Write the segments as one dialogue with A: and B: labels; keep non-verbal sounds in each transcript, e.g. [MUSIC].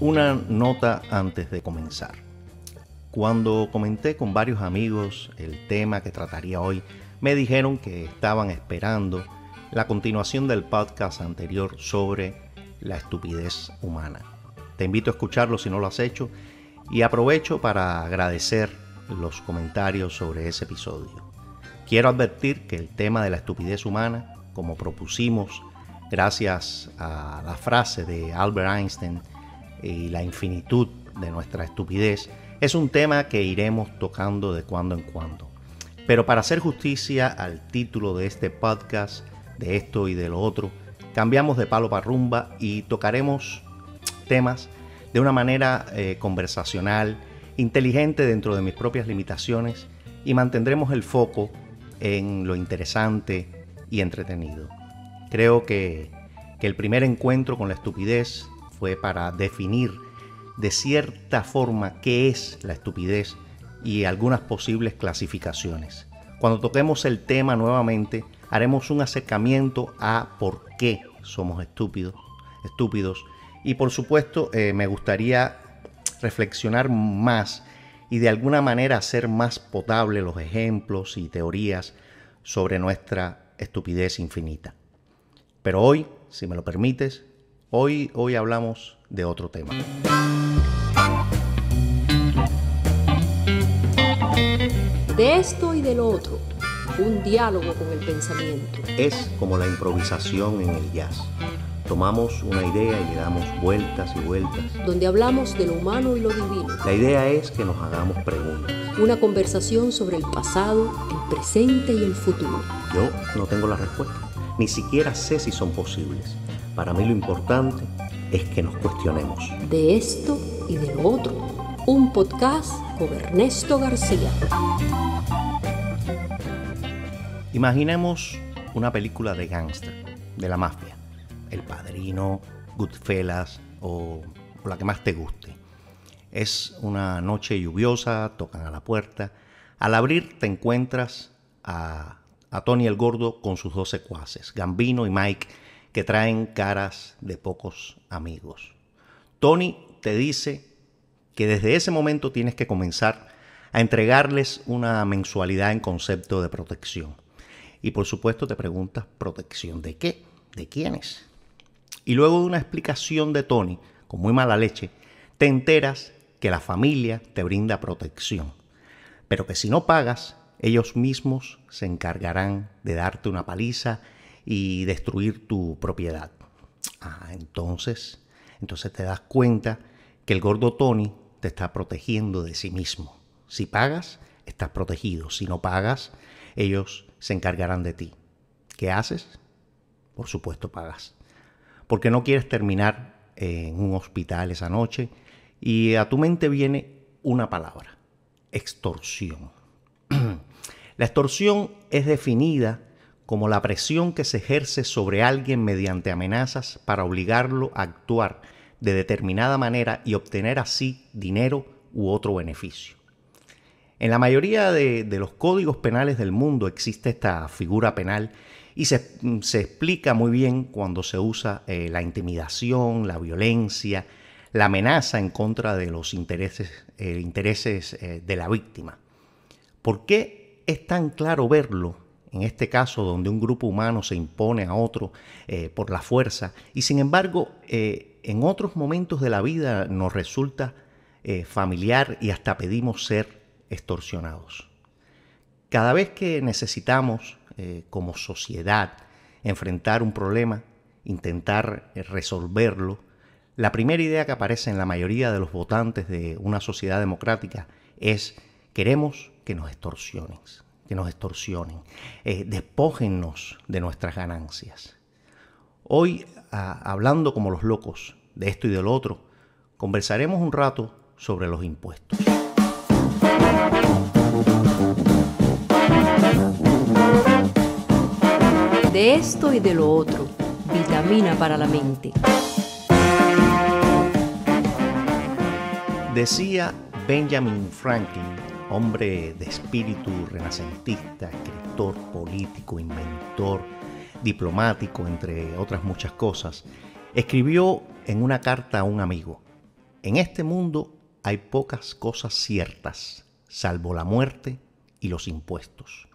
A: Una nota antes de comenzar. Cuando comenté con varios amigos el tema que trataría hoy, me dijeron que estaban esperando la continuación del podcast anterior sobre la estupidez humana. Te invito a escucharlo si no lo has hecho y aprovecho para agradecer los comentarios sobre ese episodio. Quiero advertir que el tema de la estupidez humana, como propusimos gracias a la frase de Albert Einstein, y la infinitud de nuestra estupidez es un tema que iremos tocando de cuando en cuando. Pero para hacer justicia al título de este podcast, de esto y de lo otro, cambiamos de palo para rumba y tocaremos temas de una manera eh, conversacional, inteligente dentro de mis propias limitaciones y mantendremos el foco en lo interesante y entretenido. Creo que, que el primer encuentro con la estupidez fue para definir de cierta forma qué es la estupidez y algunas posibles clasificaciones. Cuando toquemos el tema nuevamente, haremos un acercamiento a por qué somos estúpidos, estúpidos. Y por supuesto, eh, me gustaría reflexionar más y de alguna manera hacer más potable los ejemplos y teorías sobre nuestra estupidez infinita. Pero hoy, si me lo permites, Hoy, hoy hablamos de otro tema.
B: De esto y del otro, un diálogo con el pensamiento.
A: Es como la improvisación en el jazz. Tomamos una idea y le damos vueltas y vueltas.
B: Donde hablamos de lo humano y lo divino.
A: La idea es que nos hagamos preguntas.
B: Una conversación sobre el pasado, el presente y el futuro.
A: Yo no tengo la respuesta. Ni siquiera sé si son posibles. Para mí lo importante es que nos cuestionemos.
B: De esto y de lo otro. Un podcast con Ernesto García.
A: Imaginemos una película de gangster, de la mafia. El Padrino, Goodfellas o, la que más te guste. Es una noche lluviosa, tocan a la puerta. Al abrir te encuentras a, a Tony el Gordo con sus dos secuaces, Gambino y Mike que traen caras de pocos amigos. Tony te dice que desde ese momento tienes que comenzar a entregarles una mensualidad en concepto de protección. Y por supuesto te preguntas, ¿protección de qué? ¿De quiénes? Y luego de una explicación de Tony, con muy mala leche, te enteras que la familia te brinda protección, pero que si no pagas, ellos mismos se encargarán de darte una paliza y destruir tu propiedad. Ah, entonces, entonces te das cuenta que el gordo Tony te está protegiendo de sí mismo. Si pagas, estás protegido. Si no pagas, ellos se encargarán de ti. ¿Qué haces? Por supuesto pagas. Porque no quieres terminar en un hospital esa noche y a tu mente viene una palabra, extorsión. [CLEARS THROAT] La extorsión es definida como la presión que se ejerce sobre alguien mediante amenazas para obligarlo a actuar de determinada manera y obtener así dinero u otro beneficio. En la mayoría de, los códigos penales del mundo existe esta figura penal y se, explica muy bien cuando se usa eh, la intimidación, la violencia, la amenaza en contra de los intereses, eh, intereses eh, de la víctima. ¿Por qué es tan claro verlo en este caso donde un grupo humano se impone a otro eh, por la fuerza, y sin embargo eh, en otros momentos de la vida nos resulta eh, familiar y hasta pedimos ser extorsionados. Cada vez que necesitamos como sociedad enfrentar un problema, intentar resolverlo, la primera idea que aparece en la mayoría de los votantes de una sociedad democrática es queremos que nos extorsionen que nos extorsionen, eh, despójennos de nuestras ganancias. Hoy, ah, hablando como los locos de esto y del otro, conversaremos un rato sobre los impuestos.
B: De esto y de lo otro, vitamina para la mente.
A: Decía Benjamin Franklin hombre de espíritu renacentista, escritor, político, inventor, diplomático, entre otras muchas cosas, escribió en una carta a un amigo, en este mundo hay pocas cosas ciertas, salvo la muerte y los impuestos.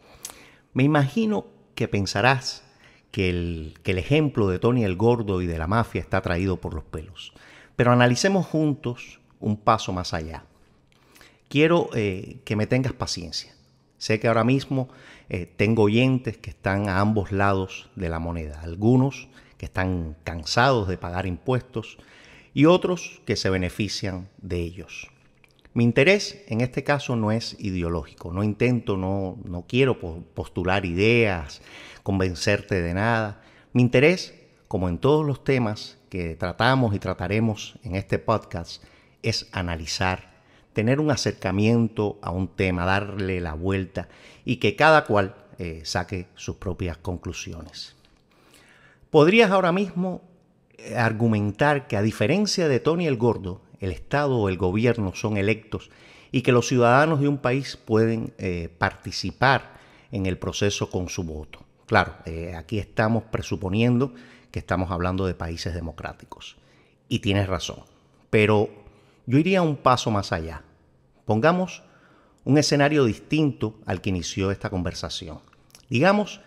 A: Me imagino que pensarás que el, que el ejemplo de Tony el Gordo y de la mafia está traído por los pelos, pero analicemos juntos un paso más allá quiero eh, que me tengas paciencia. Sé que ahora mismo eh, tengo oyentes que están a ambos lados de la moneda. Algunos que están cansados de pagar impuestos y otros que se benefician de ellos. Mi interés en este caso no es ideológico, no intento, no, no quiero postular ideas, convencerte de nada. Mi interés, como en todos los temas que tratamos y trataremos en este podcast, es analizar tener un acercamiento a un tema, darle la vuelta y que cada cual eh, saque sus propias conclusiones. Podrías ahora mismo eh, argumentar que a diferencia de Tony el Gordo, el Estado o el gobierno son electos y que los ciudadanos de un país pueden eh, participar en el proceso con su voto. Claro, aquí estamos presuponiendo que estamos hablando de países democráticos. Y tienes razón. Pero yo iría un paso más allá. Pongamos un escenario distinto al que inició esta conversación. Digamos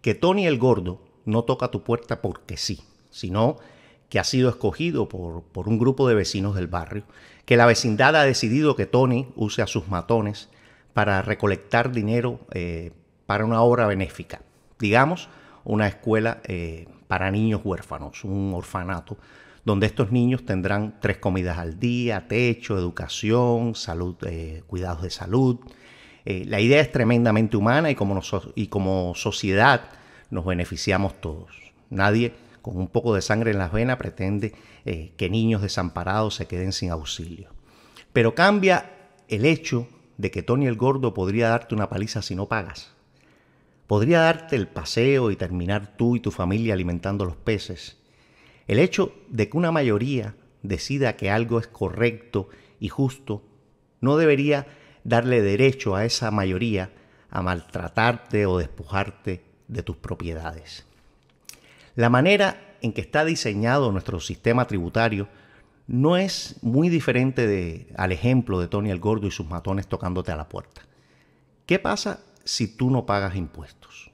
A: que Tony el Gordo no toca tu puerta porque sí, sino que ha sido escogido por, un grupo de vecinos del barrio, que la vecindad ha decidido que Tony use a sus matones para recolectar dinero eh, para una obra benéfica, digamos una escuela eh, para niños huérfanos, un orfanato, donde estos niños tendrán tres comidas al día, techo, educación, salud, eh, cuidados de salud. Eh, la idea es tremendamente humana y como, sociedad nos beneficiamos todos. Nadie con un poco de sangre en las venas pretende eh, que niños desamparados se queden sin auxilio. Pero cambia el hecho de que Tony el Gordo podría darte una paliza si no pagas. Podría darte el paseo y terminar tú y tu familia alimentando los peces. El hecho de que una mayoría decida que algo es correcto y justo no debería darle derecho a esa mayoría a maltratarte o despojarte de tus propiedades. La manera en que está diseñado nuestro sistema tributario no es muy diferente al ejemplo de Tony el Gordo y sus matones tocándote a la puerta. ¿Qué pasa si tú no pagas impuestos?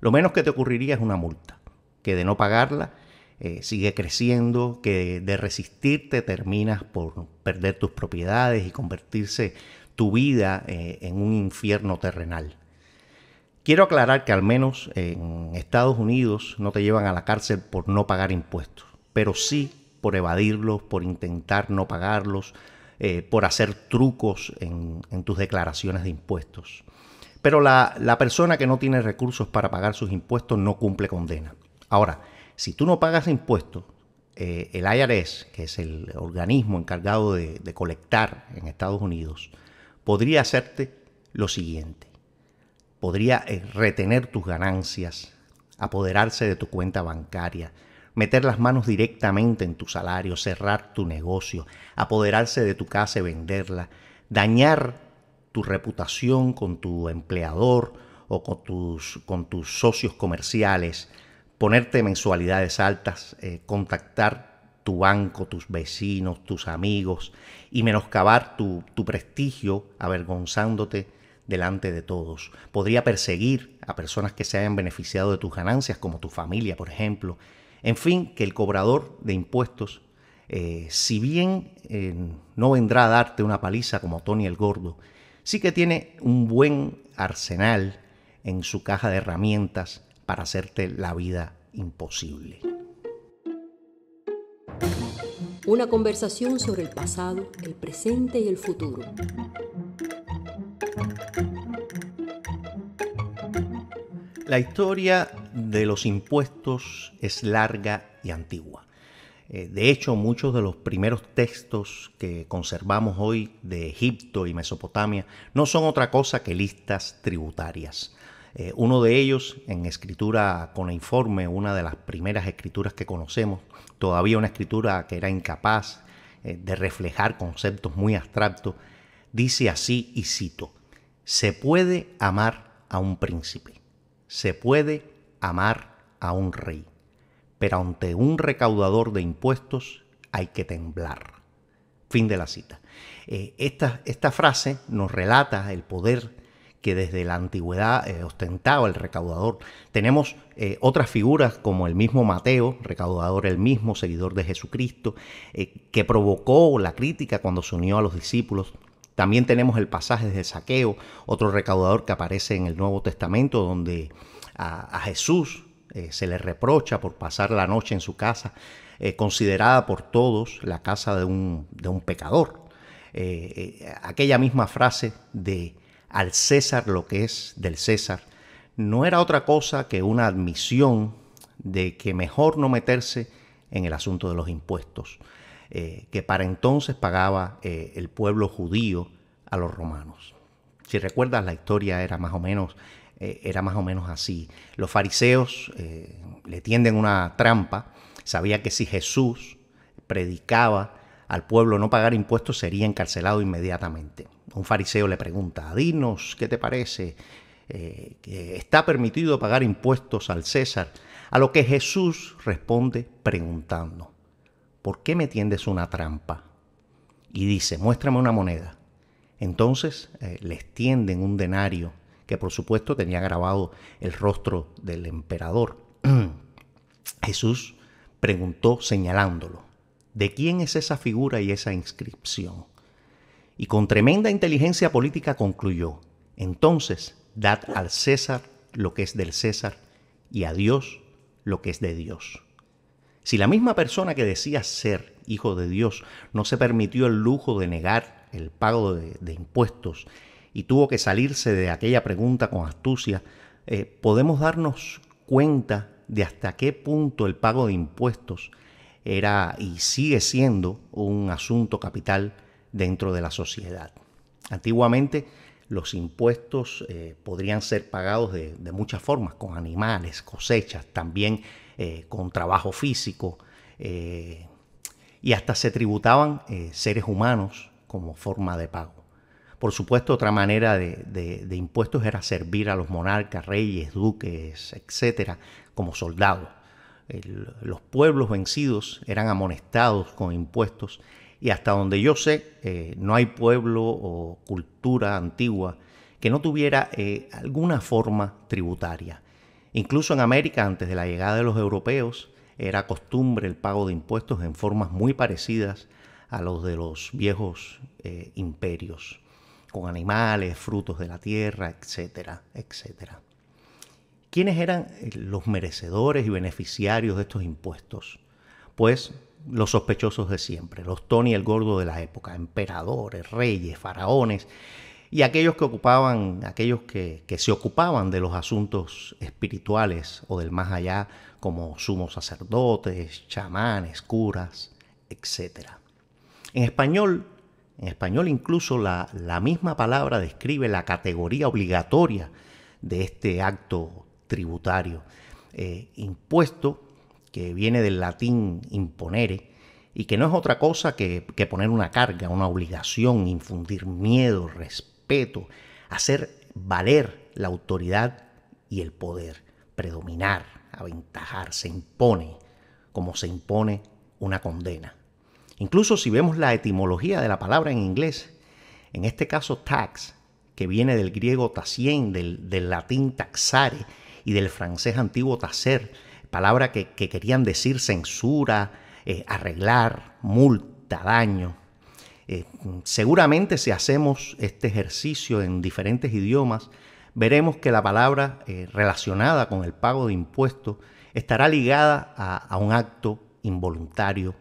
A: Lo menos que te ocurriría es una multa, que de no pagarla eh, sigue creciendo, que de resistirte terminas por perder tus propiedades y convertirse tu vida eh, en un infierno terrenal. Quiero aclarar que al menos en Estados Unidos no te llevan a la cárcel por no pagar impuestos, pero sí por evadirlos, por intentar no pagarlos, eh, por hacer trucos en, tus declaraciones de impuestos. Pero la, la persona que no tiene recursos para pagar sus impuestos no cumple condena. Ahora, si tú no pagas impuestos, eh, el IRS, que es el organismo encargado de, colectar en Estados Unidos, podría hacerte lo siguiente. Podría eh, retener tus ganancias, apoderarse de tu cuenta bancaria, meter las manos directamente en tu salario, cerrar tu negocio, apoderarse de tu casa y venderla, dañar tu reputación con tu empleador o con tus socios comerciales, ponerte mensualidades altas, eh, contactar tu banco, tus vecinos, tus amigos y menoscabar tu, prestigio avergonzándote delante de todos. Podría perseguir a personas que se hayan beneficiado de tus ganancias, como tu familia, por ejemplo. En fin, que el cobrador de impuestos, eh, si bien eh, no vendrá a darte una paliza como Tony el Gordo, sí que tiene un buen arsenal en su caja de herramientas para hacerte la vida imposible.
B: Una conversación sobre el pasado, el presente y el futuro.
A: La historia de los impuestos es larga y antigua. Eh, de hecho, muchos de los primeros textos que conservamos hoy de Egipto y Mesopotamia no son otra cosa que listas tributarias. Eh, uno de ellos en escritura con informe una de las primeras escrituras que conocemos, todavía una escritura que era incapaz eh, de reflejar conceptos muy abstractos, dice así y cito, se puede amar a un príncipe, se puede amar a un rey, pero ante un recaudador de impuestos hay que temblar. Fin de la cita. Eh, esta, esta frase nos relata el poder que desde la antigüedad eh, ostentaba el recaudador. Tenemos eh, otras figuras como el mismo Mateo, recaudador el mismo, seguidor de Jesucristo, eh, que provocó la crítica cuando se unió a los discípulos. También tenemos el pasaje de Saqueo, otro recaudador que aparece en el Nuevo Testamento, donde a, Jesús se le reprocha por pasar la noche en su casa, considerada por todos la casa de un, de un pecador. aquella misma frase de al César lo que es del César, no era otra cosa que una admisión de que mejor no meterse en el asunto de los impuestos, eh, que para entonces pagaba eh, el pueblo judío a los romanos. Si recuerdas, la historia era más o menos, eh, era más o menos así. Los fariseos le tienden una trampa, sabía que si Jesús predicaba al pueblo no pagar impuestos sería encarcelado inmediatamente. Un fariseo le pregunta, dinos, ¿qué te parece? Eh, que ¿Está permitido pagar impuestos al César? A lo que Jesús responde preguntando, ¿por qué me tiendes una trampa? Y dice, muéstrame una moneda. Entonces eh, le extienden un denario que por supuesto tenía grabado el rostro del emperador. [CLEARS THROAT] Jesús preguntó señalándolo, ¿de quién es esa figura y esa inscripción? y con tremenda inteligencia política concluyó, entonces, dad al César lo que es del César y a Dios lo que es de Dios. Si la misma persona que decía ser hijo de Dios no se permitió el lujo de negar el pago de, impuestos y tuvo que salirse de aquella pregunta con astucia, eh, podemos darnos cuenta de hasta qué punto el pago de impuestos era y sigue siendo un asunto capital dentro de la sociedad. Antiguamente los impuestos eh, podrían ser pagados de, muchas formas, con animales, cosechas, también eh, con trabajo físico, eh, y hasta se tributaban seres humanos como forma de pago. Por supuesto, otra manera de, impuestos era servir a los monarcas, reyes, duques, etcétera, como soldados. los pueblos vencidos eran amonestados con impuestos y hasta donde yo sé, eh, no hay pueblo o cultura antigua que no tuviera eh, alguna forma tributaria. Incluso en América, antes de la llegada de los europeos, era costumbre el pago de impuestos en formas muy parecidas a los de los viejos eh, imperios, con animales, frutos de la tierra, etcétera, etcétera. ¿Quiénes eran los merecedores y beneficiarios de estos impuestos? Pues los sospechosos de siempre, los Tony el Gordo de la época, emperadores, reyes, faraones y aquellos que ocupaban, aquellos que, se ocupaban de los asuntos espirituales o del más allá, como sumos sacerdotes, chamanes, curas, etc. En español, en español incluso la, la misma palabra describe la categoría obligatoria de este acto tributario, eh, impuesto que viene del latín imponere, y que no es otra cosa que, poner una carga, una obligación, infundir miedo, respeto, hacer valer la autoridad y el poder, predominar, aventajar, se impone, como se impone una condena. Incluso si vemos la etimología de la palabra en inglés, en este caso tax, que viene del griego tacien, del, latín taxare y del francés antiguo tacer, palabra que, querían decir censura, eh, arreglar, multa, daño. Eh, seguramente si hacemos este ejercicio en diferentes idiomas, veremos que la palabra eh, relacionada con el pago de impuestos estará ligada a, a un acto involuntario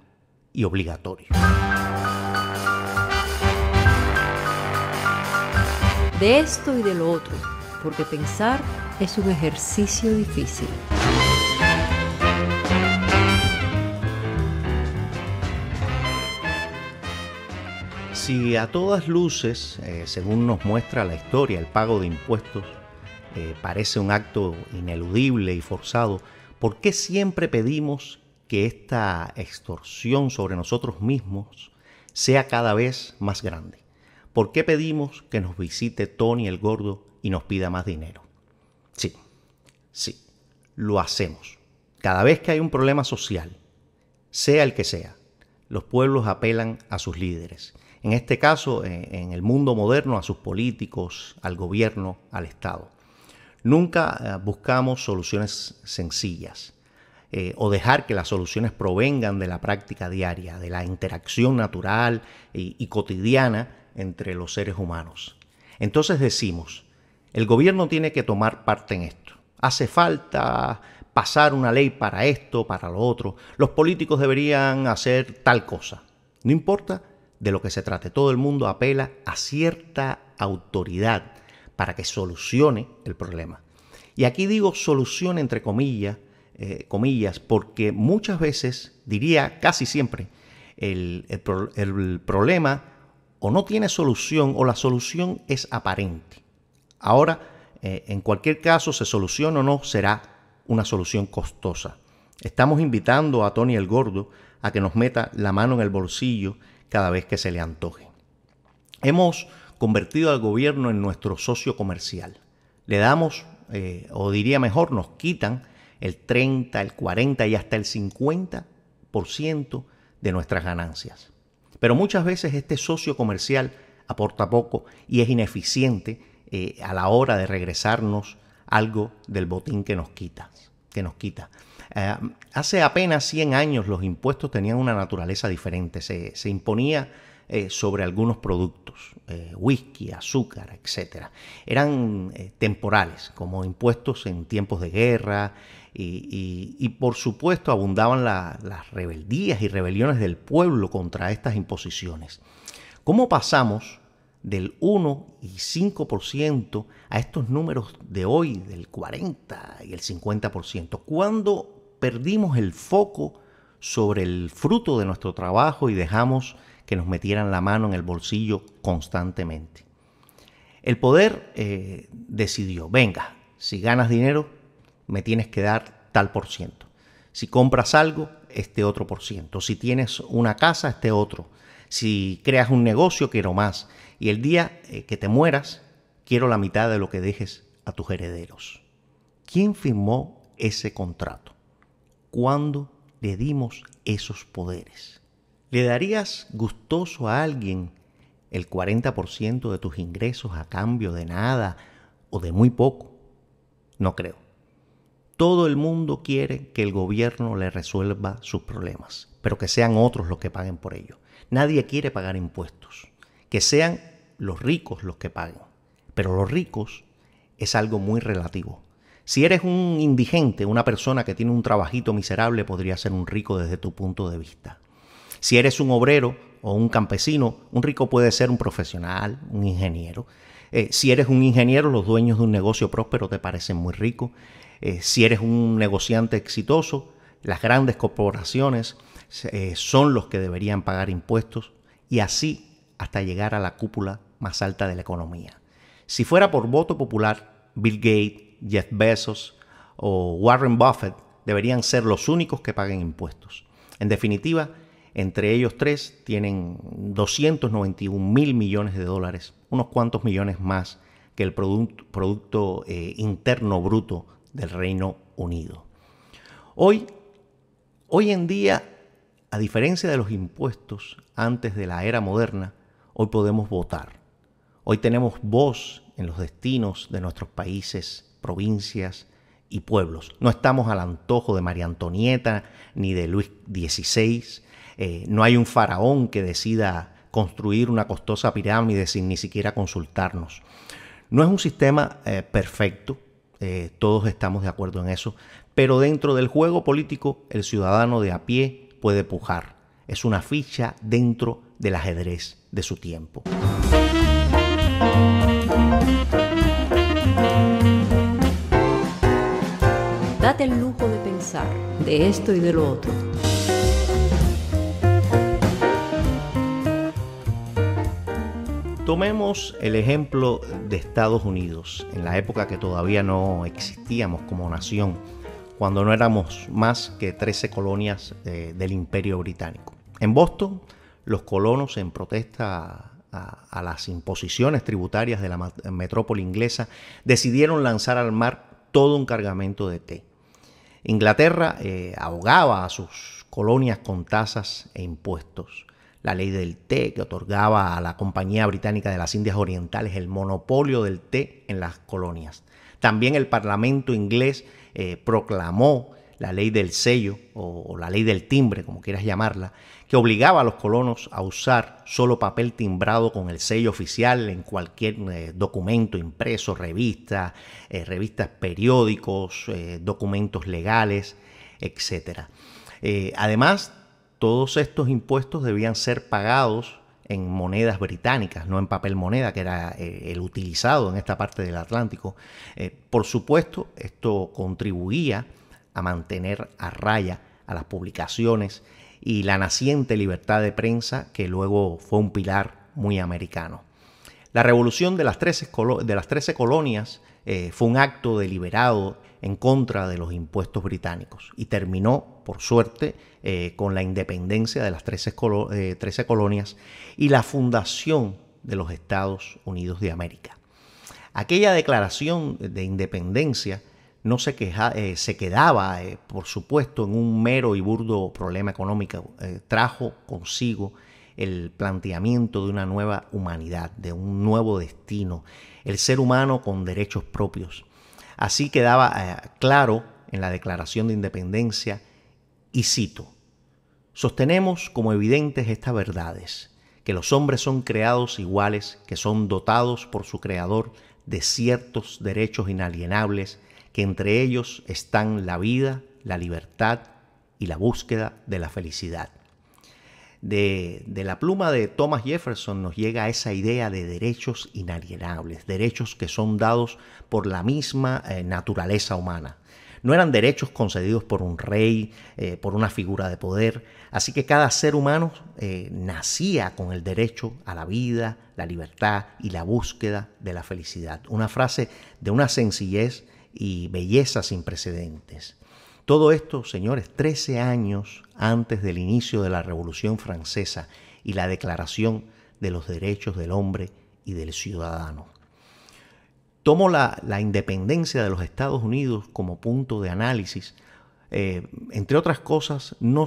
A: y obligatorio.
B: De esto y de lo otro, porque pensar es un ejercicio difícil.
A: Si a todas luces, eh, según nos muestra la historia, el pago de impuestos eh, parece un acto ineludible y forzado, ¿por qué siempre pedimos que esta extorsión sobre nosotros mismos sea cada vez más grande? ¿Por qué pedimos que nos visite Tony el Gordo y nos pida más dinero? Sí, sí, lo hacemos. Cada vez que hay un problema social, sea el que sea, los pueblos apelan a sus líderes en este caso en el mundo moderno, a sus políticos, al gobierno, al Estado. Nunca eh, buscamos soluciones sencillas eh, o dejar que las soluciones provengan de la práctica diaria, de la interacción natural y, y cotidiana entre los seres humanos. Entonces decimos, el gobierno tiene que tomar parte en esto. Hace falta pasar una ley para esto, para lo otro. Los políticos deberían hacer tal cosa. No importa de lo que se trate. Todo el mundo apela a cierta autoridad para que solucione el problema. Y aquí digo solución entre comillas, eh, comillas porque muchas veces, diría casi siempre, el, problema o no tiene solución o la solución es aparente. Ahora, eh, en cualquier caso, se soluciona o no, será una solución costosa. Estamos invitando a Tony el Gordo a que nos meta la mano en el bolsillo cada vez que se le antoje. Hemos convertido al gobierno en nuestro socio comercial. Le damos, eh, o diría mejor, nos quitan el 30, el 40 y hasta el 50% de nuestras ganancias. Pero muchas veces este socio comercial aporta poco y es ineficiente eh, a la hora de regresarnos algo del botín que nos que nos quita. Eh, hace apenas 100 años los impuestos tenían una naturaleza diferente, se, imponía eh, sobre algunos productos, eh, whisky, azúcar, etc. Eran temporales, como impuestos en tiempos de guerra y, por supuesto abundaban las rebeldías y rebeliones del pueblo contra estas imposiciones. ¿Cómo pasamos del 1 y 5% a estos números de hoy, del 40 y el 50%. ¿Cuándo perdimos el foco sobre el fruto de nuestro trabajo y dejamos que nos metieran la mano en el bolsillo constantemente. El poder eh, decidió, venga, si ganas dinero, me tienes que dar tal por ciento. Si compras algo, este otro por ciento. Si tienes una casa, este otro. Si creas un negocio, quiero más. Y el día eh, que te mueras, quiero la mitad de lo que dejes a tus herederos. ¿Quién firmó ese contrato? cuando le dimos esos poderes. ¿Le darías gustoso a alguien el 40% de tus ingresos a cambio de nada o de muy poco? No creo. Todo el mundo quiere que el gobierno le resuelva sus problemas, pero que sean otros los que paguen por ello. Nadie quiere pagar impuestos, que sean los ricos los que paguen. Pero los ricos es algo muy relativo. Si eres un indigente, una persona que tiene un trabajito miserable, podría ser un rico desde tu punto de vista. Si eres un obrero o un campesino, un rico puede ser un profesional, un ingeniero. Eh, si eres un ingeniero, los dueños de un negocio próspero te parecen muy ricos. Eh, si eres un negociante exitoso, las grandes corporaciones eh, son los que deberían pagar impuestos y así hasta llegar a la cúpula más alta de la economía. Si fuera por voto popular, Bill Gates, Jeff Bezos o Warren Buffett deberían ser los únicos que paguen impuestos. En definitiva, entre ellos tres tienen 291 mil millones de dólares, unos cuantos millones más que el Producto, eh, Interno Bruto del Reino Unido. Hoy, hoy en día, a diferencia de los impuestos antes de la era moderna, hoy podemos votar. Hoy tenemos voz en los destinos de nuestros países provincias y pueblos. No estamos al antojo de María Antonieta ni de Luis XVI. Eh, no hay un faraón que decida construir una costosa pirámide sin ni siquiera consultarnos. No es un sistema eh, perfecto, eh, todos estamos de acuerdo en eso, pero dentro del juego político el ciudadano de a pie puede pujar. Es una ficha dentro del ajedrez de su tiempo.
B: el lujo de pensar de esto y de lo otro.
A: Tomemos el ejemplo de Estados Unidos, en la época que todavía no existíamos como nación, cuando no éramos más que 13 colonias eh, del imperio británico. En Boston, los colonos en protesta a, a, las imposiciones tributarias de la metrópoli inglesa decidieron lanzar al mar todo un cargamento de té. Inglaterra eh, ahogaba a sus colonias con tasas e impuestos. La ley del té que otorgaba a la Compañía Británica de las Indias Orientales el monopolio del té en las colonias. También el Parlamento inglés eh, proclamó la ley del sello o la ley del timbre, como quieras llamarla, que obligaba a los colonos a usar solo papel timbrado con el sello oficial en cualquier eh, documento impreso, revista, eh, revistas periódicos, eh, documentos legales, etc. además, todos estos impuestos debían ser pagados en monedas británicas, no en papel moneda, que era el utilizado en esta parte del Atlántico. por supuesto, esto contribuía a mantener a raya a las publicaciones y la naciente libertad de prensa que luego fue un pilar muy americano. La revolución de las 13, de las colonias eh, fue un acto deliberado en contra de los impuestos británicos y terminó, por suerte, eh, con la independencia de las 13, 13 eh, colonias y la fundación de los Estados Unidos de América. Aquella declaración de independencia no se, eh, se quedaba, eh, por supuesto, en un mero y burdo problema económico. Eh, trajo consigo el planteamiento de una nueva humanidad, de un nuevo destino, el ser humano con derechos propios. Así quedaba claro en la Declaración de Independencia, y cito, sostenemos como evidentes estas verdades, que los hombres son creados iguales, que son dotados por su Creador de ciertos derechos inalienables, entre ellos están la vida, la libertad y la búsqueda de la felicidad. De, la pluma de Thomas Jefferson nos llega esa idea de derechos inalienables, derechos que son dados por la misma eh, naturaleza humana. No eran derechos concedidos por un rey, eh, por una figura de poder, así que cada ser humano eh, nacía con el derecho a la vida, la libertad y la búsqueda de la felicidad. Una frase de una sencillez y belleza sin precedentes. Todo esto, señores, 13 años antes del inicio de la Revolución Francesa y la Declaración de los Derechos del Hombre y del Ciudadano. Tomo la, independencia de los Estados Unidos como punto de análisis. Eh, entre otras cosas, no,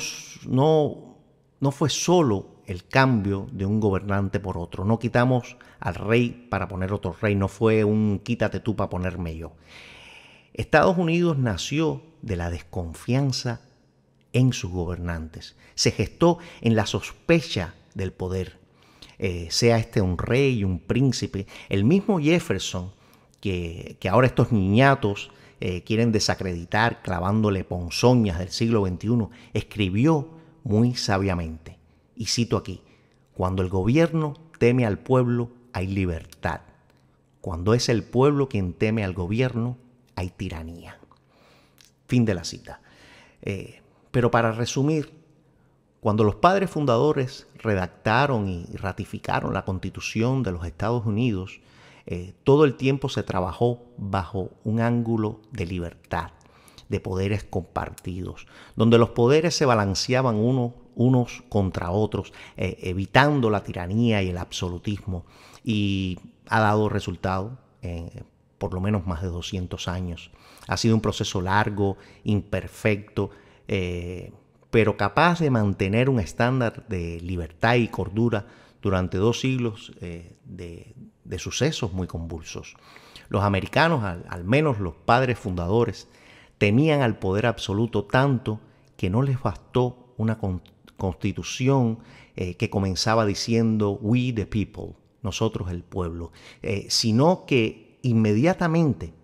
A: no, no fue solo el cambio de un gobernante por otro. No quitamos al rey para poner otro rey, no fue un quítate tú para ponerme yo. Estados Unidos nació de la desconfianza en sus gobernantes, se gestó en la sospecha del poder, eh, sea este un rey, un príncipe, el mismo Jefferson, que, ahora estos niñatos eh, quieren desacreditar clavándole ponzoñas del siglo XXI, escribió muy sabiamente, y cito aquí, cuando el gobierno teme al pueblo hay libertad, cuando es el pueblo quien teme al gobierno hay tiranía. Fin de la cita. Eh, pero para resumir, cuando los padres fundadores redactaron y ratificaron la constitución de los Estados Unidos, eh, todo el tiempo se trabajó bajo un ángulo de libertad, de poderes compartidos, donde los poderes se balanceaban unos contra otros, eh, evitando la tiranía y el absolutismo, y ha dado resultado en por lo menos más de 200 años. Ha sido un proceso largo, imperfecto, eh, pero capaz de mantener un estándar de libertad y cordura durante dos siglos eh, de, sucesos muy convulsos. Los americanos, al, menos los padres fundadores, temían al poder absoluto tanto que no les bastó una constitución eh, que comenzaba diciendo We the people, nosotros el pueblo, sino que inmediatamente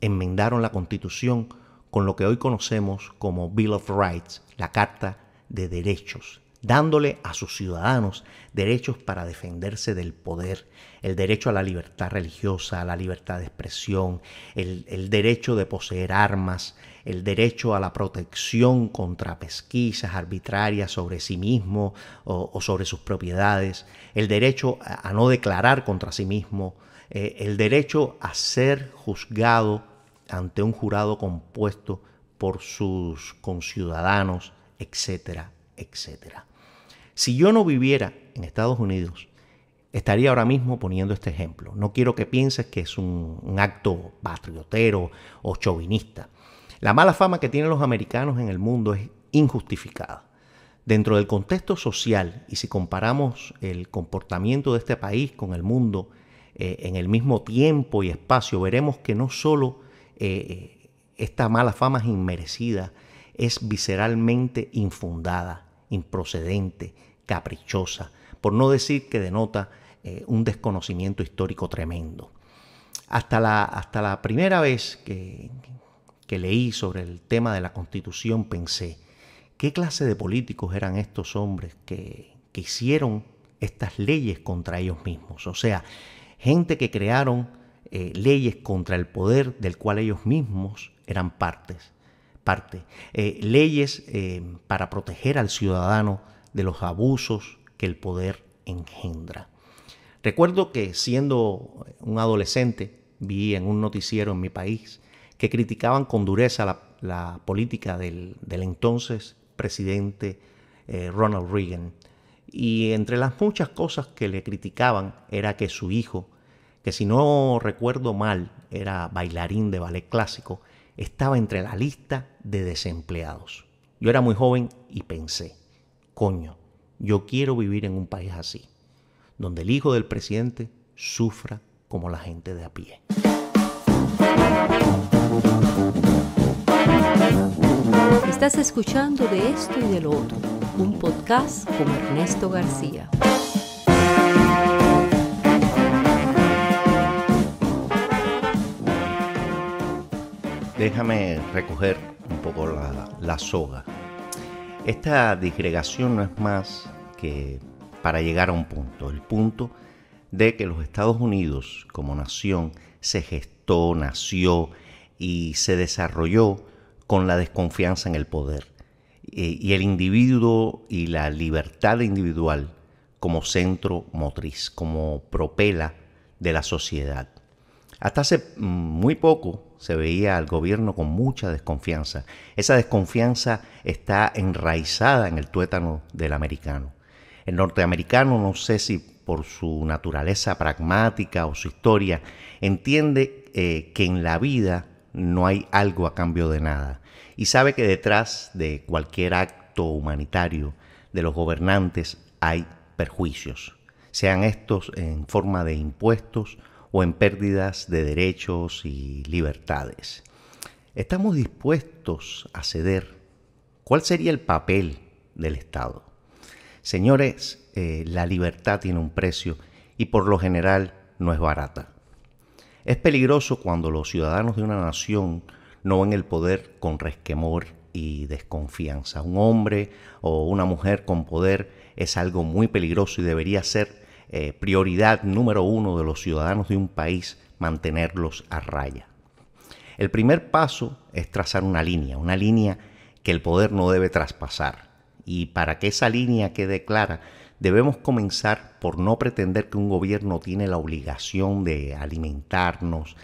A: enmendaron la Constitución con lo que hoy conocemos como Bill of Rights, la Carta de Derechos, dándole a sus ciudadanos derechos para defenderse del poder, el derecho a la libertad religiosa, a la libertad de expresión, el, derecho de poseer armas, el derecho a la protección contra pesquisas arbitrarias sobre sí mismo o, sobre sus propiedades, el derecho a no declarar contra sí mismo, eh, el derecho a ser juzgado ante un jurado compuesto por sus conciudadanos, etcétera, etcétera. Si yo no viviera en Estados Unidos, estaría ahora mismo poniendo este ejemplo. No quiero que pienses que es un, acto patriotero o chauvinista. La mala fama que tienen los americanos en el mundo es injustificada. Dentro del contexto social, y si comparamos el comportamiento de este país con el mundo eh, en el mismo tiempo y espacio, veremos que no solo eh, eh, esta mala fama es inmerecida, es visceralmente infundada, improcedente, caprichosa, por no decir que denota un desconocimiento histórico tremendo. Hasta la, hasta la primera vez que, leí sobre el tema de la constitución pensé, ¿qué clase de políticos eran estos hombres que, que hicieron estas leyes contra ellos mismos? O sea, gente que crearon eh, leyes contra el poder del cual ellos mismos eran partes, parte, eh, leyes eh, para proteger al ciudadano de los abusos que el poder engendra. Recuerdo que siendo un adolescente vi en un noticiero en mi país que criticaban con dureza la, política del, entonces presidente Ronald Reagan y entre las muchas cosas que le criticaban era que su hijo, que si no recuerdo mal era bailarín de ballet clásico, estaba entre la lista de desempleados. Yo era muy joven y pensé, coño, yo quiero vivir en un país así, donde el hijo del presidente sufra como la gente de a pie.
B: Estás escuchando de esto y de lo otro un podcast con Ernesto García.
A: Déjame recoger un poco la, soga. Esta disgregación no es más que para llegar a un punto, el punto de que los Estados Unidos como nación se gestó, nació y se desarrolló con la desconfianza en el poder. Eh, y el individuo y la libertad individual como centro motriz, como propela de la sociedad. Hasta hace mm, muy poco se veía al gobierno con mucha desconfianza. Esa desconfianza está enraizada en el tuétano del americano. El norteamericano, no sé si por su naturaleza pragmática o su historia, entiende eh, que en la vida no hay algo a cambio de nada. Y sabe que detrás de cualquier acto humanitario de los gobernantes hay perjuicios, sean estos en forma de impuestos o en pérdidas de derechos y libertades. ¿Estamos dispuestos a ceder? ¿Cuál sería el papel del Estado? Señores, eh, la libertad tiene un precio y por lo general no es barata. Es peligroso cuando los ciudadanos de una nación no ven el poder con resquemor y desconfianza. Un hombre o una mujer con poder es algo muy peligroso y debería ser eh, prioridad número uno de los ciudadanos de un país mantenerlos a raya. El primer paso es trazar una línea, una línea que el poder no debe traspasar. Y para que esa línea quede clara, Debemos comenzar por no pretender que un gobierno tiene la obligación de alimentarnos,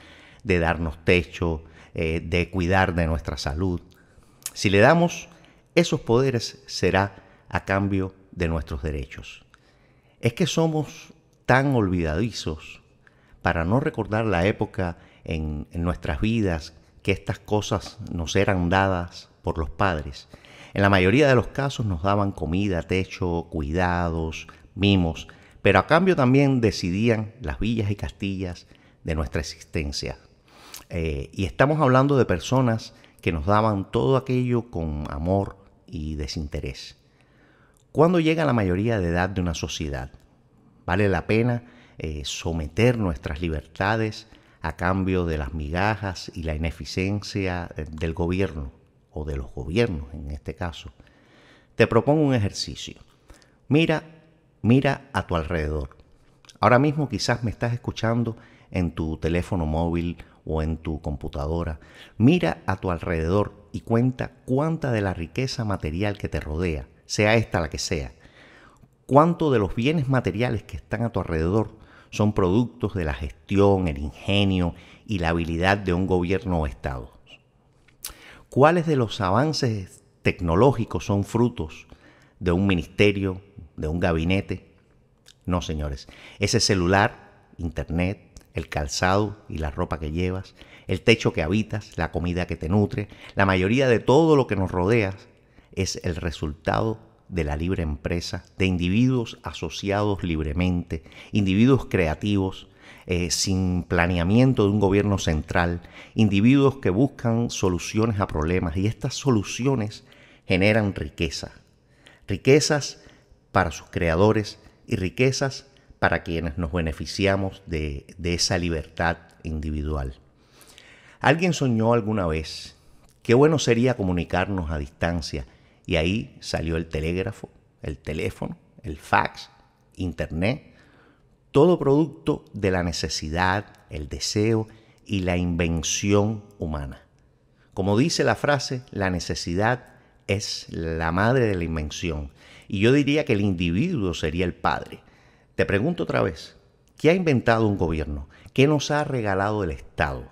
A: de darnos techo, eh, de cuidar de nuestra salud. Si le damos esos poderes será a cambio de nuestros derechos. Es que somos tan olvidadizos para no recordar la época en, en nuestras vidas que estas cosas nos eran dadas por los padres en la mayoría de los casos nos daban comida, techo, cuidados, mimos, pero a cambio también decidían las villas y castillas de nuestra existencia. Eh, y estamos hablando de personas que nos daban todo aquello con amor y desinterés. ¿Cuándo llega la mayoría de edad de una sociedad? ¿Vale la pena eh, someter nuestras libertades a cambio de las migajas y la ineficiencia eh, del gobierno? o de los gobiernos en este caso. Te propongo un ejercicio. Mira, mira a tu alrededor. Ahora mismo quizás me estás escuchando en tu teléfono móvil o en tu computadora. Mira a tu alrededor y cuenta cuánta de la riqueza material que te rodea, sea esta la que sea, cuánto de los bienes materiales que están a tu alrededor son productos de la gestión, el ingenio y la habilidad de un gobierno o Estado cuáles de los avances tecnológicos son frutos de un ministerio, de un gabinete. No, señores, ese celular, internet, el calzado y la ropa que llevas, el techo que habitas, la comida que te nutre, la mayoría de todo lo que nos rodea es el resultado de la libre empresa, de individuos asociados libremente, individuos creativos, eh, sin planeamiento de un gobierno central, individuos que buscan soluciones a problemas y estas soluciones generan riqueza, riquezas para sus creadores y riquezas para quienes nos beneficiamos de, de esa libertad individual. Alguien soñó alguna vez, qué bueno sería comunicarnos a distancia, y ahí salió el telégrafo, el teléfono, el fax, internet, todo producto de la necesidad, el deseo y la invención humana. Como dice la frase, la necesidad es la madre de la invención. Y yo diría que el individuo sería el padre. Te pregunto otra vez, ¿qué ha inventado un gobierno? ¿Qué nos ha regalado el Estado?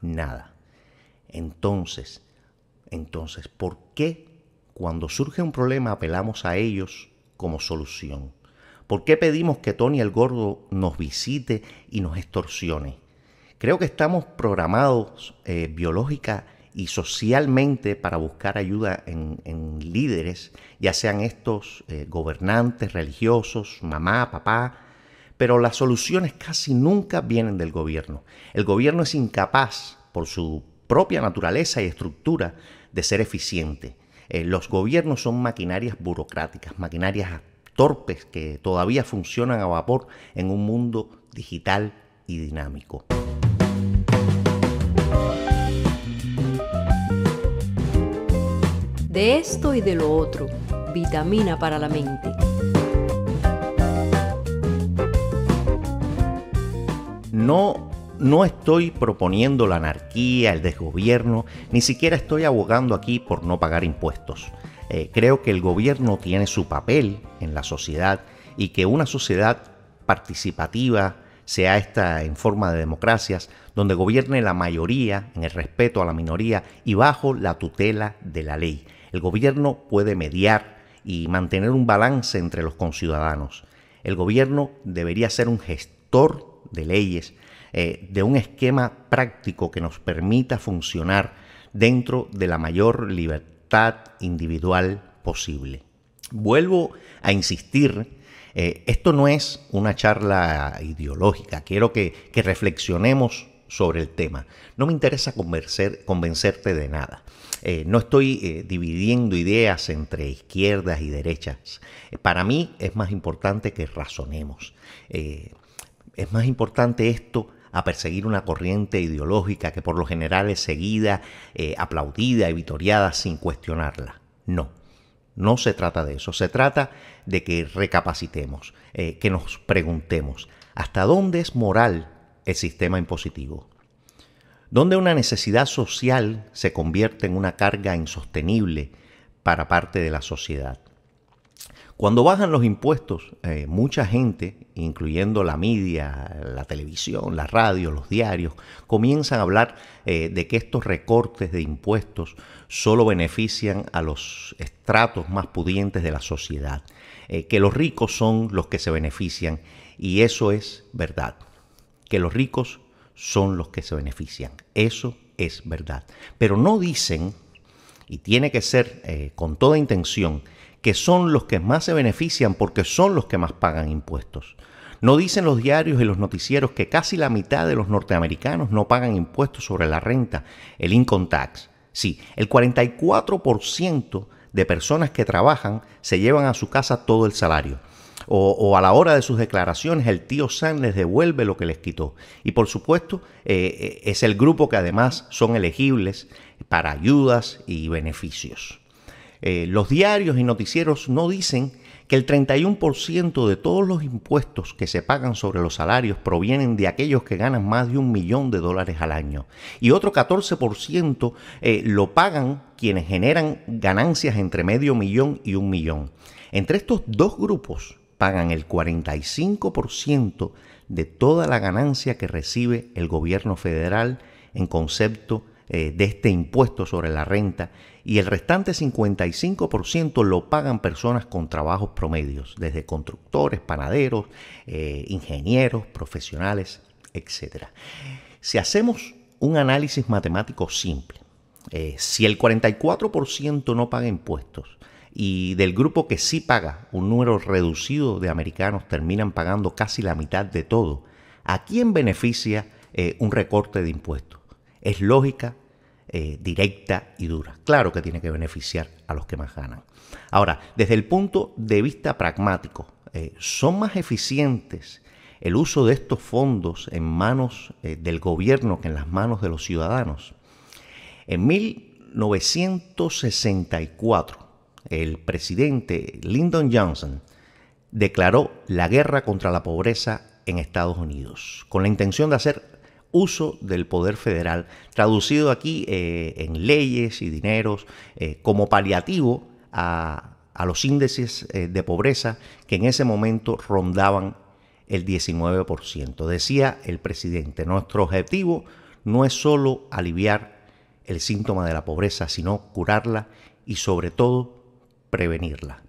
A: Nada. Entonces, entonces, ¿por qué cuando surge un problema apelamos a ellos como solución? ¿Por qué pedimos que Tony el Gordo nos visite y nos extorsione? Creo que estamos programados eh, biológica y socialmente para buscar ayuda en, líderes, ya sean estos eh, gobernantes, religiosos, mamá, papá, pero las soluciones casi nunca vienen del gobierno. El gobierno es incapaz, por su propia naturaleza y estructura, de ser eficiente. Eh, los gobiernos son maquinarias burocráticas, maquinarias torpes que todavía funcionan a vapor en un mundo digital y dinámico.
B: De esto y de lo otro, vitamina para la mente.
A: No, no estoy proponiendo la anarquía, el desgobierno, ni siquiera estoy abogando aquí por no pagar impuestos. Eh, creo que el gobierno tiene su papel en la sociedad y que una sociedad participativa, sea esta en forma de democracias, donde gobierne la mayoría en el respeto a la minoría y bajo la tutela de la ley. El gobierno puede mediar y mantener un balance entre los conciudadanos. El gobierno debería ser un gestor de leyes, eh, de un esquema práctico que nos permita funcionar dentro de la mayor libertad individual posible. Vuelvo a insistir, eh, esto no es una charla ideológica, quiero que, reflexionemos sobre el tema. No me interesa convencer, convencerte de nada. Eh, no estoy eh, dividiendo ideas entre izquierdas y derechas. para mí es más importante que razonemos. es más importante esto a perseguir una corriente ideológica que por lo general es seguida, eh, aplaudida y vitoriada sin cuestionarla. No, no se trata de eso, se trata de que recapacitemos, eh, que nos preguntemos, ¿hasta dónde es moral el sistema impositivo? ¿Dónde una necesidad social se convierte en una carga insostenible para parte de la sociedad? Cuando bajan los impuestos, eh, mucha gente, incluyendo la media, la televisión, la radio, los diarios, comienzan a hablar eh, de que estos recortes de impuestos solo benefician a los estratos más pudientes de la sociedad, eh, que los ricos son los que se benefician, y eso es verdad, que los ricos son los que se benefician, eso es verdad. Pero no dicen, y tiene que ser con toda intención, que son los que más se benefician porque son los que más pagan impuestos. No dicen los diarios y los noticieros que casi la mitad de los norteamericanos no pagan impuestos sobre la renta, el income tax. Sí, el 44% de personas que trabajan se llevan a su casa todo el salario. O, a la hora de sus declaraciones el tío Sam les devuelve lo que les quitó. Y por supuesto eh, eh, es el grupo que además son elegibles para ayudas y beneficios. Eh, los diarios y noticieros no dicen que el 31% de todos los impuestos que se pagan sobre los salarios provienen de aquellos que ganan más de un millón de dólares al año. Y otro 14% eh, lo pagan quienes generan ganancias entre medio millón y un millón. Entre estos dos grupos pagan el 45% de toda la ganancia que recibe el gobierno federal en concepto de eh, de este impuesto sobre la renta y el restante 55% lo pagan personas con trabajos promedios, desde constructores, panaderos, eh, ingenieros, profesionales, etc. Si hacemos un análisis matemático simple, eh, si el 44% no paga impuestos y del grupo que sí paga, un número reducido de americanos terminan pagando casi la mitad de todo, ¿a quién beneficia un recorte de impuestos? Es lógica, eh, directa y dura. Claro que tiene que beneficiar a los que más ganan. Ahora, desde el punto de vista pragmático, eh, ¿son más eficientes el uso de estos fondos en manos eh, del gobierno que en las manos de los ciudadanos? En 1964, el presidente Lyndon Johnson declaró la guerra contra la pobreza en Estados Unidos, con la intención de hacer uso del poder federal, traducido aquí eh, en leyes y dineros eh, como paliativo a, los índices eh, de pobreza que en ese momento rondaban el 19%. Decía el presidente, nuestro objetivo no es solo aliviar el síntoma de la pobreza, sino curarla y sobre todo prevenirla.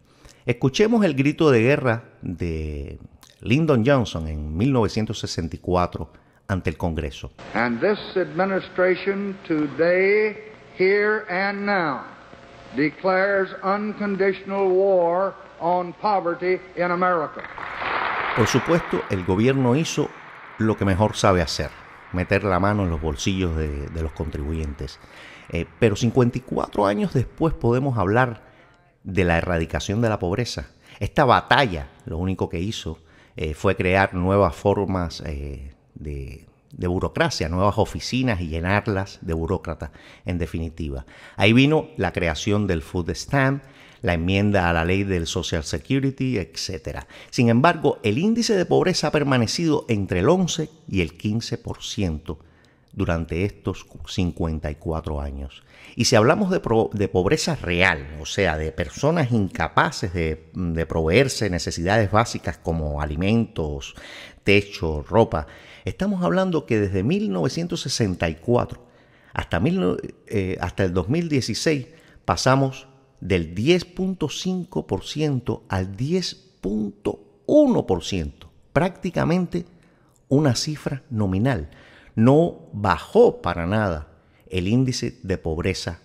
A: Escuchemos el grito de guerra de Lyndon Johnson en 1964 ante el Congreso. Por supuesto, el gobierno hizo lo que mejor sabe hacer, meter la mano en los bolsillos de, los contribuyentes. Eh, pero 54 años después podemos hablar de la erradicación de la pobreza. Esta batalla lo único que hizo eh, fue crear nuevas formas eh, de, burocracia, nuevas oficinas y llenarlas de burócratas, en definitiva. Ahí vino la creación del food stamp, la enmienda a la ley del Social Security, etc. Sin embargo, el índice de pobreza ha permanecido entre el 11 y el 15% durante estos 54 años. Y si hablamos de, pobreza real, o sea, de personas incapaces mm, de, proveerse necesidades básicas como alimentos, techo, ropa, estamos hablando que desde 1964 eh, hasta el 2016 pasamos del 10.5% al 10.1%, prácticamente una cifra nominal. No bajó para nada el índice de pobreza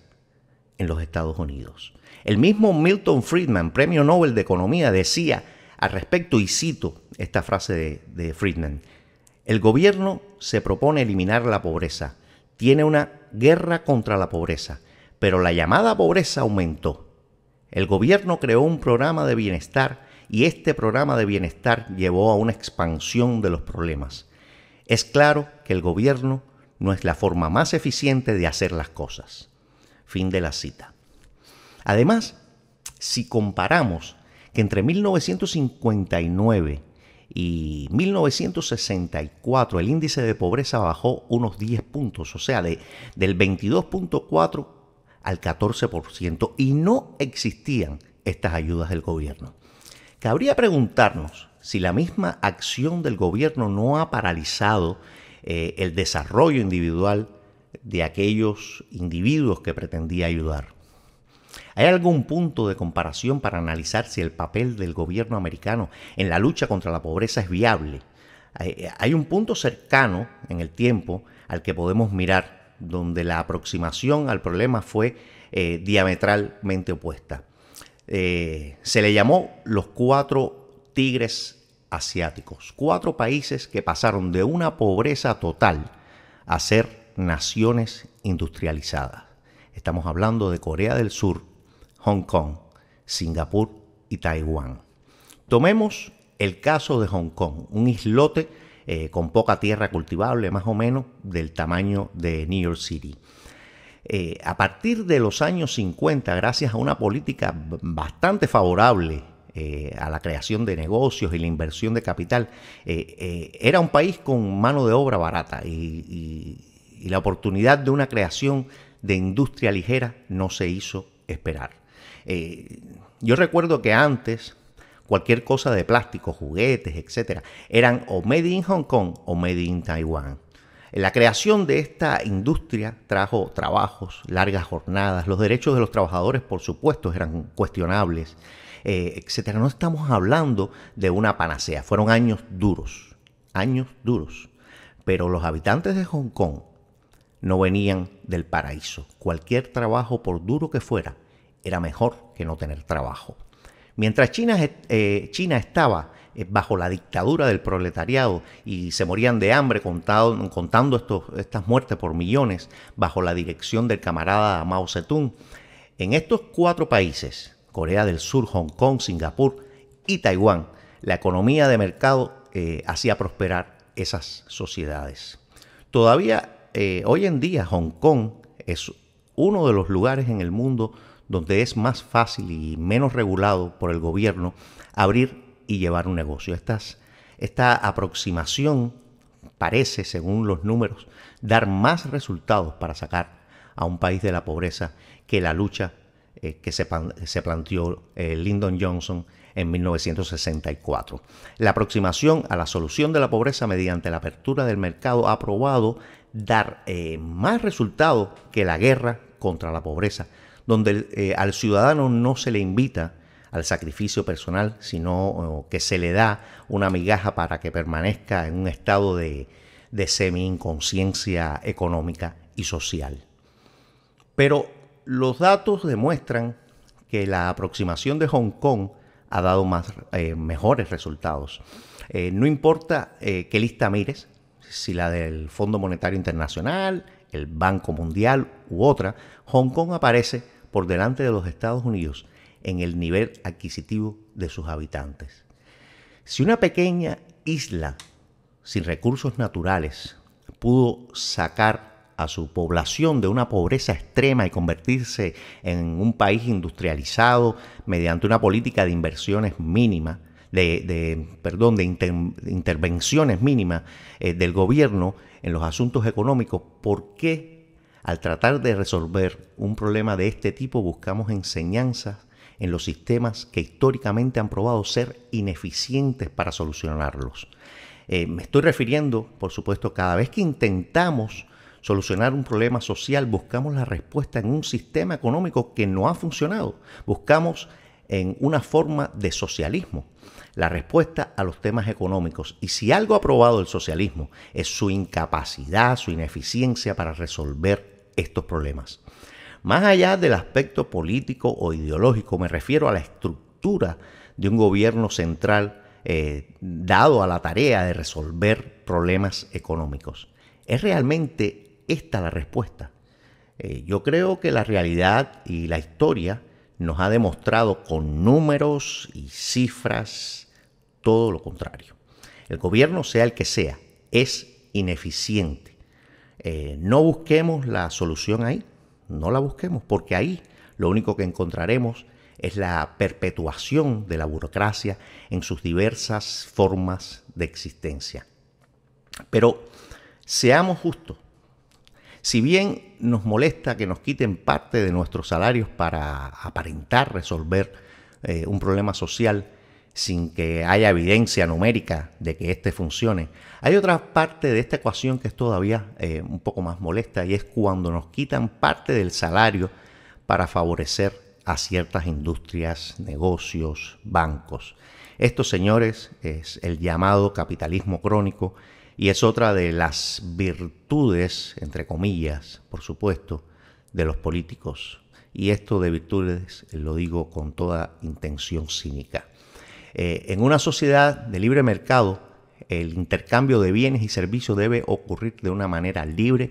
A: en los Estados Unidos. El mismo Milton Friedman, premio Nobel de Economía, decía al respecto, y cito esta frase de, Friedman, el gobierno se propone eliminar la pobreza, tiene una guerra contra la pobreza, pero la llamada pobreza aumentó. El gobierno creó un programa de bienestar y este programa de bienestar llevó a una expansión de los problemas. Es claro que el gobierno no es la forma más eficiente de hacer las cosas. Fin de la cita. Además, si comparamos que entre 1959 y 1964 el índice de pobreza bajó unos 10 puntos, o sea, del 22.4 al 14%, y no existían estas ayudas del gobierno. Cabría preguntarnos si la misma acción del gobierno no ha paralizado eh, el desarrollo individual de aquellos individuos que pretendía ayudar. ¿Hay algún punto de comparación para analizar si el papel del gobierno americano en la lucha contra la pobreza es viable? Hay un punto cercano en el tiempo al que podemos mirar, donde la aproximación al problema fue eh, diametralmente opuesta. Eh, se le llamó los cuatro tigres asiáticos, cuatro países que pasaron de una pobreza total a ser naciones industrializadas. Estamos hablando de Corea del Sur, Hong Kong, Singapur y Taiwán. Tomemos el caso de Hong Kong, un islote eh, con poca tierra cultivable, más o menos del tamaño de New York City. Eh, a partir de los años 50, gracias a una política bastante favorable eh, a la creación de negocios y la inversión de capital. Eh, eh, era un país con mano de obra barata y, la oportunidad de una creación de industria ligera no se hizo esperar. yo recuerdo que antes cualquier cosa de plástico, juguetes, etcétera, eran o made in Hong Kong o made in Taiwan. La creación de esta industria trajo trabajos, largas jornadas, los derechos de los trabajadores por supuesto eran cuestionables, eh, etcétera. No estamos hablando de una panacea. Fueron años duros, años duros. Pero los habitantes de Hong Kong no venían del paraíso. Cualquier trabajo, por duro que fuera, era mejor que no tener trabajo. Mientras China, eh, China estaba eh, bajo la dictadura del proletariado y se morían de hambre contando estas muertes por millones bajo la dirección del camarada Mao Zedong. En estos cuatro países, Corea del Sur, Hong Kong, Singapur y Taiwán. La economía de mercado eh, hacía prosperar esas sociedades. Todavía eh, hoy en día Hong Kong es uno de los lugares en el mundo donde es más fácil y menos regulado por el gobierno abrir y llevar un negocio. esta aproximación parece, según los números, dar más resultados para sacar a un país de la pobreza que la lucha eh, que se, planteó eh, Lyndon Johnson en 1964. La aproximación a la solución de la pobreza mediante la apertura del mercado ha probado dar eh, más resultados que la guerra contra la pobreza, donde al ciudadano no se le invita al sacrificio personal, sino que se le da una migaja para que permanezca en un estado de, de semi-inconsciencia económica y social. Pero los datos demuestran que la aproximación de Hong Kong ha dado más, eh, mejores resultados. Eh, no importa eh, qué lista mires, si la del Fondo Monetario Internacional, el Banco Mundial u otra, Hong Kong aparece por delante de los Estados Unidos en el nivel adquisitivo de sus habitantes. Si una pequeña isla sin recursos naturales pudo sacar a su población de una pobreza extrema y convertirse en un país industrializado mediante una política de inversiones mínimas, de, perdón, de, intervenciones mínimas eh, del gobierno en los asuntos económicos, ¿por qué al tratar de resolver un problema de este tipo buscamos enseñanzas en los sistemas que históricamente han probado ser ineficientes para solucionarlos? Eh, me estoy refiriendo, por supuesto, cada vez que intentamos solucionar un problema social, buscamos la respuesta en un sistema económico que no ha funcionado. Buscamos en una forma de socialismo la respuesta a los temas económicos. Y si algo ha probado el socialismo es su incapacidad, su ineficiencia para resolver estos problemas. Más allá del aspecto político o ideológico, me refiero a la estructura de un gobierno central eh, dado a la tarea de resolver problemas económicos. Es realmente esta la respuesta. Eh, yo creo que la realidad y la historia nos ha demostrado con números y cifras todo lo contrario. El gobierno, sea el que sea, es ineficiente. Eh, no busquemos la solución ahí, no la busquemos, porque ahí lo único que encontraremos es la perpetuación de la burocracia en sus diversas formas de existencia. Pero seamos justos, si bien nos molesta que nos quiten parte de nuestros salarios para aparentar resolver eh, un problema social sin que haya evidencia numérica de que éste funcione, hay otra parte de esta ecuación que es todavía eh, un poco más molesta y es cuando nos quitan parte del salario para favorecer a ciertas industrias, negocios, bancos. Esto, señores, es el llamado capitalismo crónico y es otra de las virtudes, entre comillas, por supuesto, de los políticos. Y esto de virtudes eh, lo digo con toda intención cínica. Eh, en una sociedad de libre mercado, el intercambio de bienes y servicios debe ocurrir de una manera libre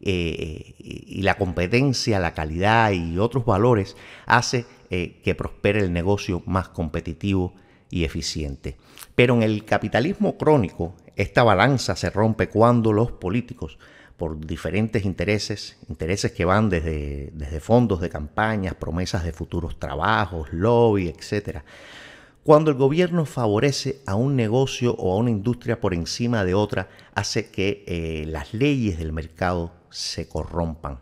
A: eh, y la competencia, la calidad y otros valores hace que prospere el negocio más competitivo y eficiente. Pero en el capitalismo crónico, esta balanza se rompe cuando los políticos, por diferentes intereses, intereses que van desde, desde fondos de campañas, promesas de futuros trabajos, lobby, etc., cuando el gobierno favorece a un negocio o a una industria por encima de otra, hace que eh, las leyes del mercado se corrompan.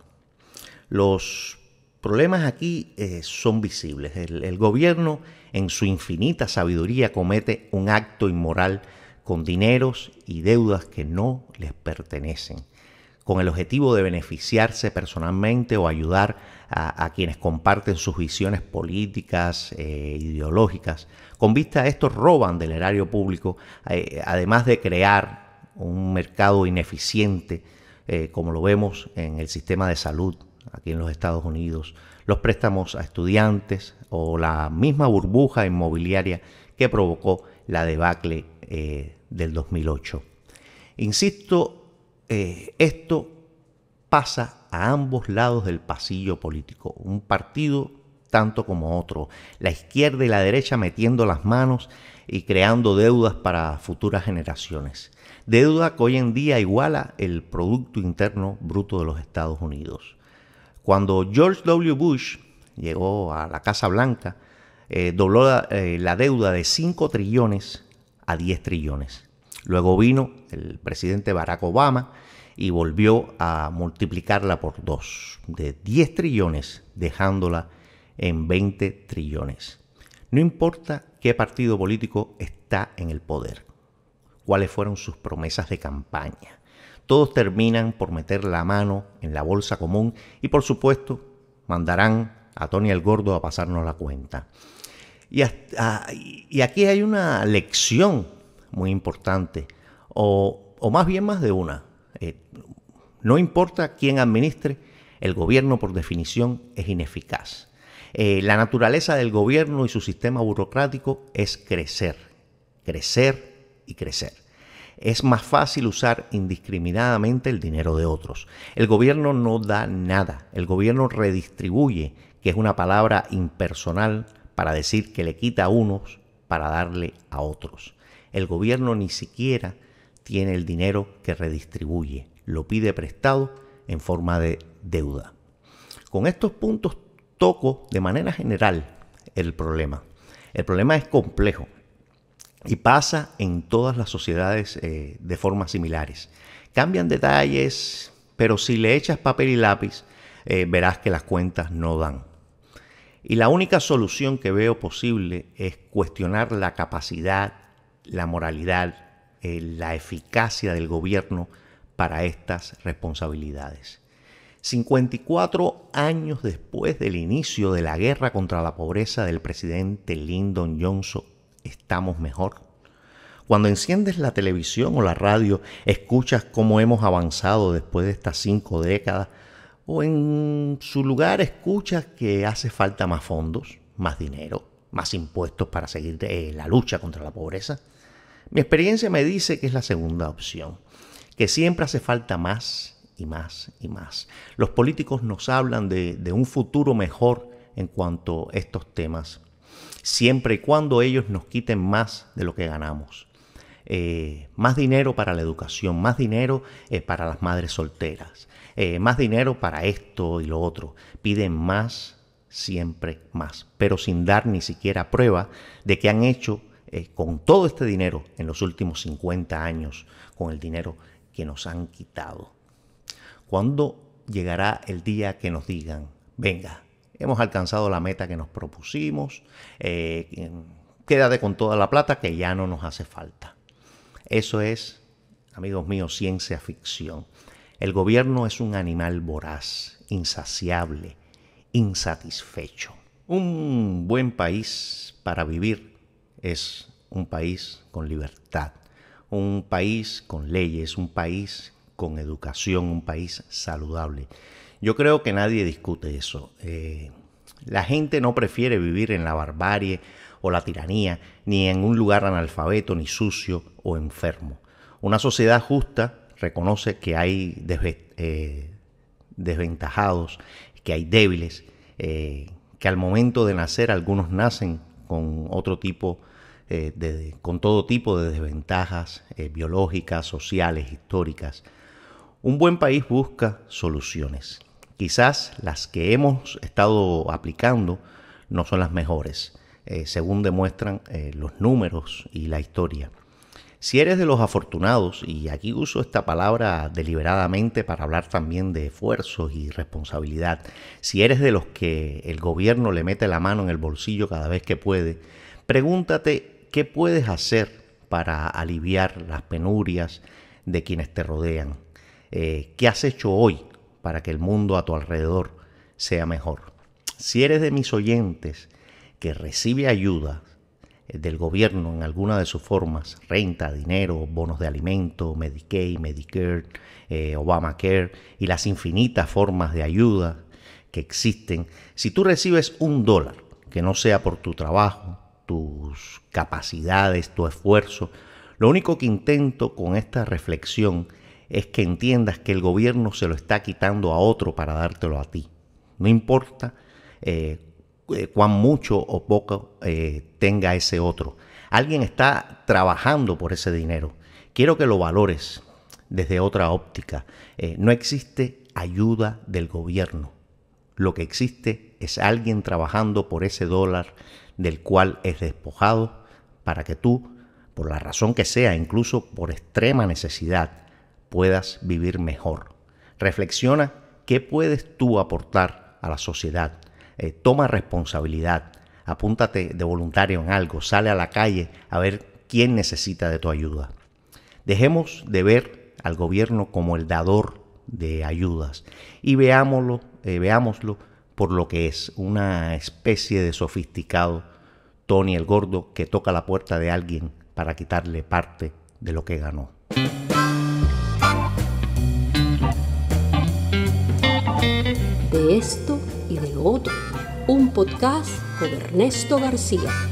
A: Los problemas aquí eh, son visibles. El, gobierno, en su infinita sabiduría, comete un acto inmoral con dineros y deudas que no les pertenecen, con el objetivo de beneficiarse personalmente o ayudar a, quienes comparten sus visiones políticas, e ideológicas. Con vista a esto, roban del erario público, eh, además de crear un mercado ineficiente, como lo vemos en el sistema de salud aquí en los Estados Unidos, los préstamos a estudiantes o la misma burbuja inmobiliaria que provocó la debacle eh, del 2008. Insisto, eh, esto pasa a ambos lados del pasillo político, un partido tanto como otro, la izquierda y la derecha metiendo las manos y creando deudas para futuras generaciones. Deuda que hoy en día iguala el Producto Interno Bruto de los Estados Unidos. Cuando George W. Bush llegó a la Casa Blanca, eh, dobló eh, la, deuda de 5 trillones a 10 trillones. Luego vino el presidente Barack Obama y volvió a multiplicarla por dos de 10 trillones, dejándola en 20 trillones. No importa qué partido político está en el poder, cuáles fueron sus promesas de campaña todos terminan por meter la mano en la bolsa común y por supuesto mandarán a Tony el Gordo a pasarnos la cuenta. Y, ah, aquí hay una lección muy importante, o, más bien más de una. Eh, no importa quién administre, el gobierno por definición es ineficaz. Eh, la naturaleza del gobierno y su sistema burocrático es crecer, crecer y crecer es más fácil usar indiscriminadamente el dinero de otros. El gobierno no da nada, el gobierno redistribuye, que es una palabra impersonal para decir que le quita a unos para darle a otros. El gobierno ni siquiera tiene el dinero que redistribuye, lo pide prestado en forma de deuda. Con estos puntos toco de manera general el problema. El problema es complejo y pasa en todas las sociedades eh, de formas similares. Cambian detalles, pero si le echas papel y lápiz, eh, verás que las cuentas no dan. Y la única solución que veo posible es cuestionar la capacidad, la moralidad, eh, la eficacia del gobierno para estas responsabilidades. 54 años después del inicio de la guerra contra la pobreza del presidente Lyndon Johnson estamos mejor. Cuando enciendes la televisión o la radio, escuchas cómo hemos avanzado después de estas cinco décadas, o en su lugar escuchas que hace falta más fondos, más dinero, más impuestos para seguir eh, la lucha contra la pobreza. Mi experiencia me dice que es la segunda opción, que siempre hace falta más y más y más. Los políticos nos hablan de, de un futuro mejor en cuanto a estos temas siempre y cuando ellos nos quiten más de lo que ganamos. Eh, más dinero para la educación, más dinero eh, para las madres solteras, eh, más dinero para esto y lo otro. Piden más, siempre más, pero sin dar ni siquiera prueba de que han hecho con todo este dinero en los últimos 50 años, con el dinero que nos han quitado. ¿Cuándo llegará el día que nos digan, venga, hemos alcanzado la meta que nos propusimos, eh, quédate con toda la plata que ya no nos hace falta. Eso es, amigos míos, ciencia ficción. El gobierno es un animal voraz, insaciable, insatisfecho. Un buen país para vivir es un país con libertad, un país con leyes, un país con educación, un país saludable. Yo creo que nadie discute eso. Eh, la gente no prefiere vivir en la barbarie o la tiranía, ni en un lugar analfabeto, ni sucio o enfermo. Una sociedad justa reconoce que hay eh, desventajados, que hay débiles, eh, que al momento de nacer algunos nacen con otro tipo de, con todo tipo de desventajas biológicas, sociales, históricas. Un buen país busca soluciones Quizás las que hemos estado aplicando no son las mejores, eh, según demuestran eh, los números y la historia. Si eres de los afortunados, y aquí uso esta palabra deliberadamente para hablar también de esfuerzos y responsabilidad, si eres de los que el gobierno le mete la mano en el bolsillo cada vez que puede, pregúntate qué puedes hacer para aliviar las penurias de quienes te rodean. Eh, ¿Qué has hecho hoy para que el mundo a tu alrededor sea mejor. Si eres de mis oyentes que recibe ayuda eh, del gobierno en alguna de sus formas, renta, dinero, bonos de alimento, Medicaid, Medicare, eh, Obamacare y las infinitas formas de ayuda que existen, si tú recibes un dólar que no sea por tu trabajo, tus capacidades, tu esfuerzo, lo único que intento con esta reflexión es que entiendas que el gobierno se lo está quitando a otro para dártelo a ti. No importa eh, eh, cuán mucho o poco eh, tenga ese otro. Alguien está trabajando por ese dinero. Quiero que lo valores desde otra óptica. no existe ayuda del gobierno. Lo que existe es alguien trabajando por ese dólar del cual es despojado para que tú, por la razón que sea, incluso por extrema necesidad, puedas vivir mejor. Reflexiona qué puedes tú aportar a la sociedad. Eh, toma responsabilidad. Apúntate de voluntario en algo. Sale a la calle a ver quién necesita de tu ayuda. Dejemos de ver al gobierno como el dador de ayudas y veámoslo, eh, veámoslo por lo que es una especie de sofisticado Tony el Gordo que toca la puerta de alguien para quitarle parte de lo que ganó.
B: de esto y de otro. Un podcast con Ernesto García.